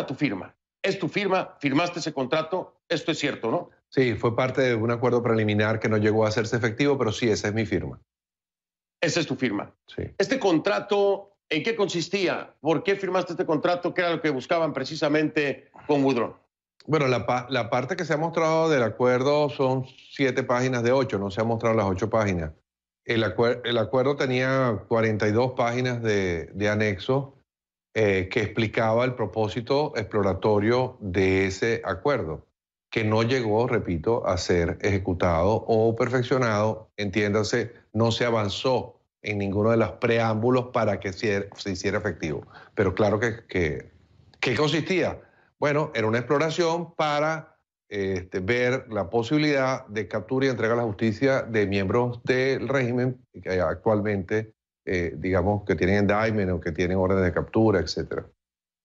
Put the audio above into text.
está tu firma. Es tu firma, firmaste ese contrato, esto es cierto, ¿no? Sí, fue parte de un acuerdo preliminar que no llegó a hacerse efectivo, pero sí, esa es mi firma. Esa es tu firma. Sí. Este contrato, ¿en qué consistía? ¿Por qué firmaste este contrato? ¿Qué era lo que buscaban precisamente con Woodrow? Bueno, la, parte que se ha mostrado del acuerdo son siete páginas de ocho, no se han mostrado las ocho páginas. El, el acuerdo tenía 42 páginas de, de anexo eh, que explicaba el propósito exploratorio de ese acuerdo, que no llegó, repito, a ser ejecutado o perfeccionado, entiéndase, no se avanzó en ninguno de los preámbulos para que se, hiciera efectivo. Pero claro que, ¿qué consistía? Bueno, era una exploración para este, ver la posibilidad de captura y entrega a la justicia de miembros del régimen que actualmente eh, digamos, que tienen endaimen o que tienen órdenes de captura, etc.